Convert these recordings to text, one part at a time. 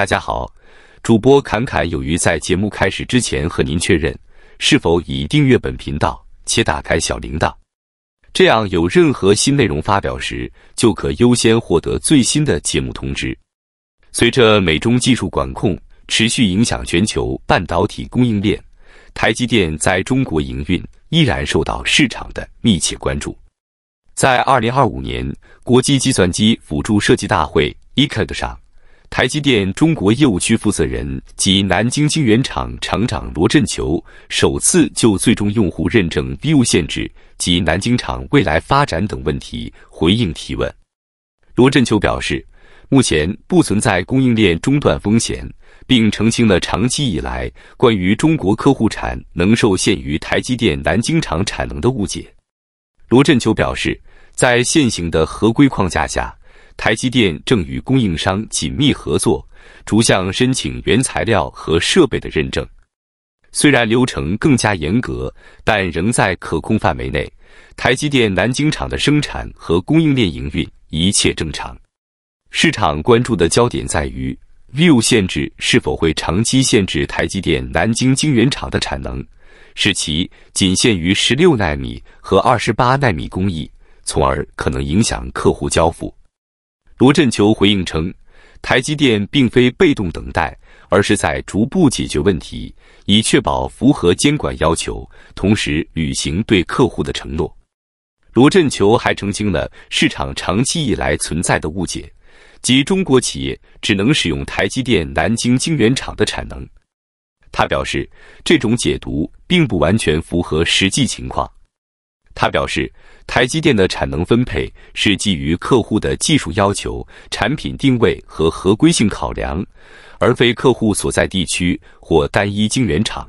大家好，主播侃侃有余在节目开始之前和您确认，是否已订阅本频道且打开小铃铛？这样有任何新内容发表时，就可优先获得最新的节目通知。随着美中技术管控持续影响全球半导体供应链，台积电在中国营运依然受到市场的密切关注。在二零二五年国际计算机辅助设计大会 e c a d 上。台积电中国业务区负责人及南京晶圆厂厂长罗振球首次就最终用户认证 BU 限制及南京厂未来发展等问题回应提问。罗振球表示，目前不存在供应链中断风险，并澄清了长期以来关于中国客户产能受限于台积电南京厂产能的误解。罗振球表示，在现行的合规框架下。台积电正与供应商紧密合作，逐项申请原材料和设备的认证。虽然流程更加严格，但仍在可控范围内。台积电南京厂的生产和供应链营运一切正常。市场关注的焦点在于，EU 限制是否会长期限制台积电南京晶圆厂的产能，使其仅限于十六纳米和二十八纳米工艺，从而可能影响客户交付。罗振球回应称，台积电并非被动等待，而是在逐步解决问题，以确保符合监管要求，同时履行对客户的承诺。罗振球还澄清了市场长期以来存在的误解，即中国企业只能使用台积电南京晶圆厂的产能。他表示，这种解读并不完全符合实际情况。他表示，台积电的产能分配是基于客户的技术要求、产品定位和合规性考量，而非客户所在地区或单一晶圆厂。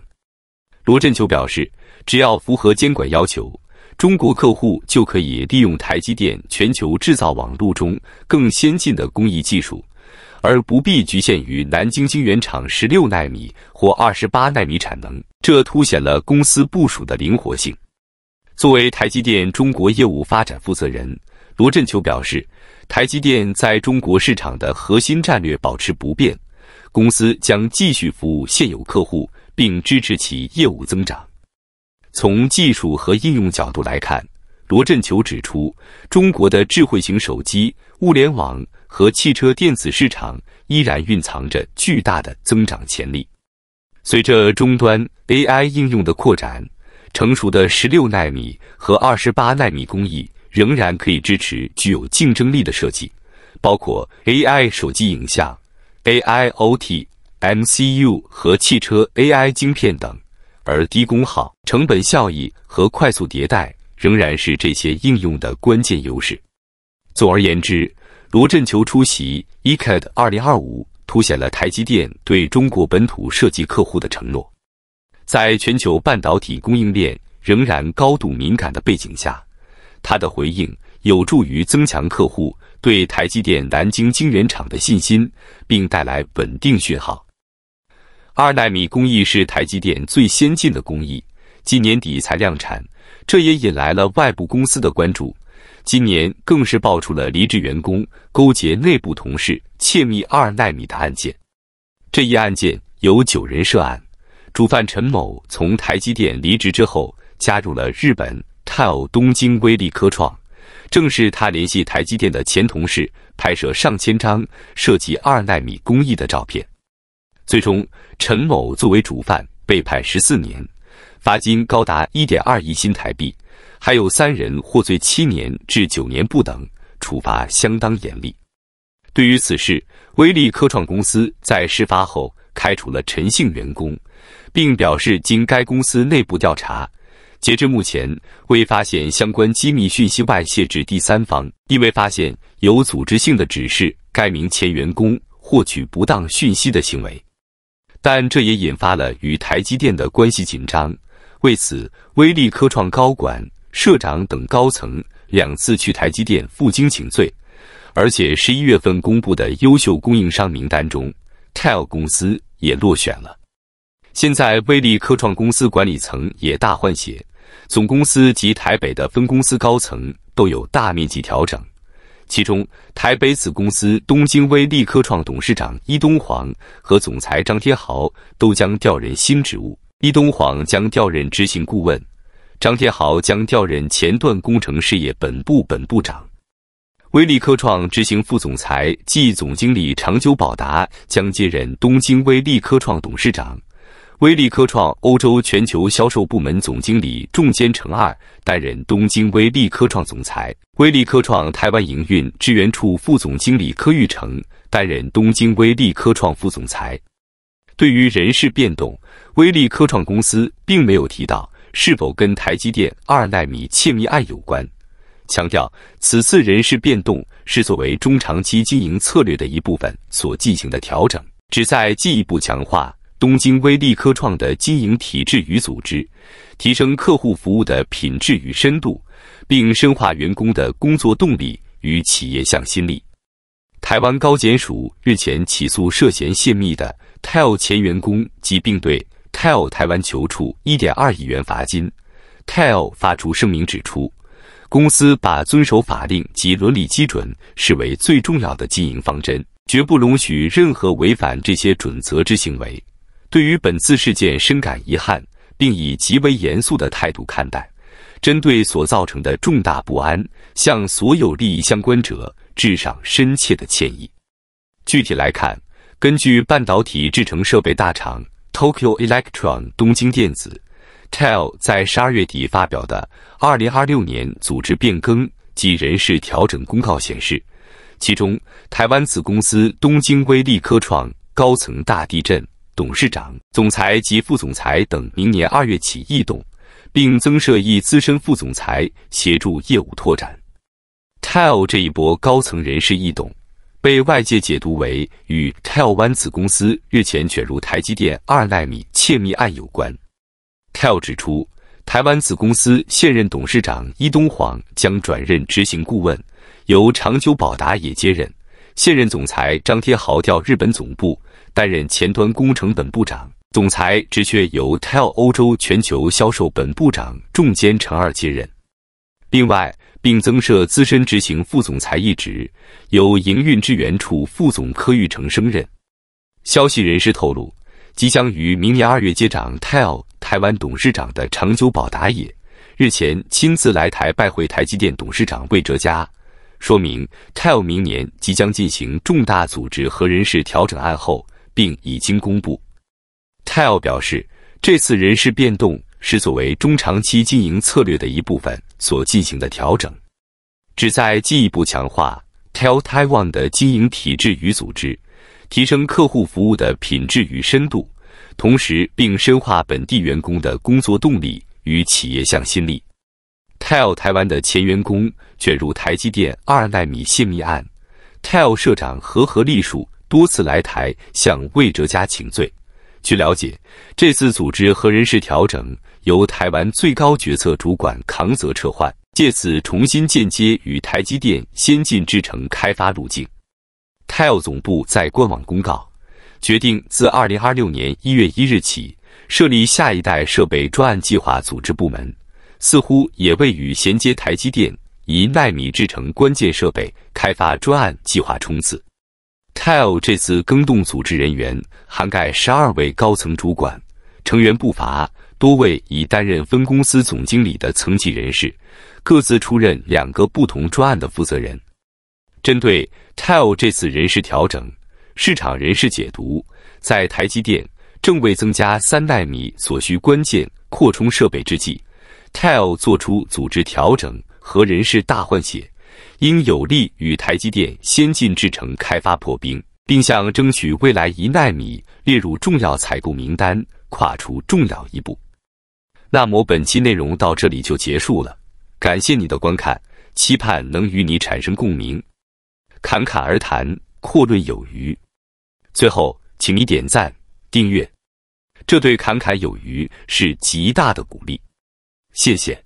罗振球表示，只要符合监管要求，中国客户就可以利用台积电全球制造网络中更先进的工艺技术，而不必局限于南京晶圆厂十六纳米或二十八纳米产能。这凸显了公司部署的灵活性。作为台积电中国业务发展负责人，罗振球表示，台积电在中国市场的核心战略保持不变，公司将继续服务现有客户，并支持其业务增长。从技术和应用角度来看，罗振球指出，中国的智慧型手机、物联网和汽车电子市场依然蕴藏着巨大的增长潜力。随着终端 AI 应用的扩展，成熟的十六纳米和二十八纳米工艺仍然可以支持具有竞争力的设计，包括 AI 手机影像、AIoT MCU 和汽车 AI 晶片等。而低功耗、成本效益和快速迭代仍然是这些应用的关键优势。总而言之，罗振球出席 e c a d 2025，凸显了台积电对中国本土设计客户的承诺。在全球半导体供应链仍然高度敏感的背景下，他的回应有助于增强客户对台积电南京晶圆厂的信心，并带来稳定讯号。二纳米工艺是台积电最先进的工艺，今年底才量产，这也引来了外部公司的关注。今年更是爆出了离职员工勾结内部同事窃密二纳米的案件，这一案件有九人涉案。主犯陈某从台积电离职之后，加入了日本 TEL 东京威力科创。正是他联系台积电的前同事，拍摄上千张涉及二纳米工艺的照片。最终，陈某作为主犯被判十四年，罚金高达一点二亿新台币，还有三人获罪七年至九年不等，处罚相当严厉。对于此事，威力科创公司在事发后开除了陈姓员工。并表示，经该公司内部调查，截至目前未发现相关机密信息外泄至第三方，亦未发现有组织性的指示该名前员工获取不当讯息的行为。但这也引发了与台积电的关系紧张。为此，威力科创高管、社长等高层两次去台积电负荆请罪。而且，十一月份公布的优秀供应商名单中，TEL 公司也落选了。现在威力科创公司管理层也大换血，总公司及台北的分公司高层都有大面积调整。其中，台北子公司东京威力科创董事长伊东煌和总裁张天豪都将调任新职务。伊东煌将调任执行顾问，张天豪将调任前段工程事业本部本部长。威力科创执行副总裁暨总经理长久保达将接任东京威力科创董事长。威力科创欧洲全球销售部门总经理仲坚成二担任东京威力科创总裁，威力科创台湾营运支援处副总经理柯玉成担任东京威力科创副总裁。对于人事变动，威力科创公司并没有提到是否跟台积电二纳米窃密案有关，强调此次人事变动是作为中长期经营策略的一部分所进行的调整，旨在进一步强化。东京微力科创的经营体制与组织，提升客户服务的品质与深度，并深化员工的工作动力与企业向心力。台湾高检署日前起诉涉嫌泄密的 TEL 前员工，及并对 TEL 台湾求处1.2亿元罚金。TEL 发出声明指出，公司把遵守法令及伦理基准视为最重要的经营方针，绝不容许任何违反这些准则之行为。对于本次事件深感遗憾，并以极为严肃的态度看待。针对所造成的重大不安，向所有利益相关者致上深切的歉意。具体来看，根据半导体制成设备大厂 Tokyo Electron 东京电子 （TEL） 在十二月底发表的二零二六年组织变更及人事调整公告显示，其中台湾子公司东京微力科创高层大地震。董事长、总裁及副总裁等明年二月起异动，并增设一资深副总裁协助业务拓展。TEL 这一波高层人士异动，被外界解读为与 TEL 湾子公司日前卷入台积电二纳米窃密案有关。TEL 指出，台湾子公司现任董事长伊东晃将转任执行顾问，由长久保达也接任。现任总裁张天豪调日本总部担任前端工程本部长，总裁职缺由 Tel 欧洲全球销售本部长重兼成二接任。另外，并增设资深执行副总裁一职，由营运支援处副总柯玉成升任。消息人士透露，即将于明年二月接掌 Tel 台湾董事长的长久保达也，日前亲自来台拜会台积电董事长魏哲嘉。说明，TEL 明年即将进行重大组织和人事调整案后，并已经公布。TEL 表示，这次人事变动是作为中长期经营策略的一部分所进行的调整，旨在进一步强化 TEL Taiwan 的经营体制与组织，提升客户服务的品质与深度，同时并深化本地员工的工作动力与企业向心力。Tile 台湾的前员工卷入台积电二纳米泄密案，Tile 社长和何立树多次来台向魏哲家请罪。据了解，这次组织和人事调整由台湾最高决策主管康泽撤换，借此重新间接与台积电先进制程开发路径。t i l 总部在官网公告，决定自二零二六年一月一日起设立下一代设备专案计划组织部门。似乎也未与衔接台积电一纳米制成关键设备开发专案计划冲刺。TEL 这次更动组织人员，涵盖十二位高层主管，成员不乏多位已担任分公司总经理的层级人士，各自出任两个不同专案的负责人。针对 TEL 这次人事调整，市场人士解读，在台积电正为增加三纳米所需关键扩充设备之际。TEL 做出组织调整和人事大换血，应有力与台积电先进制程开发破冰，并向争取未来一纳米列入重要采购名单跨出重要一步。那么本期内容到这里就结束了，感谢你的观看，期盼能与你产生共鸣。侃侃而谈，阔论有余。最后，请你点赞、订阅，这对侃侃有余是极大的鼓励。谢谢。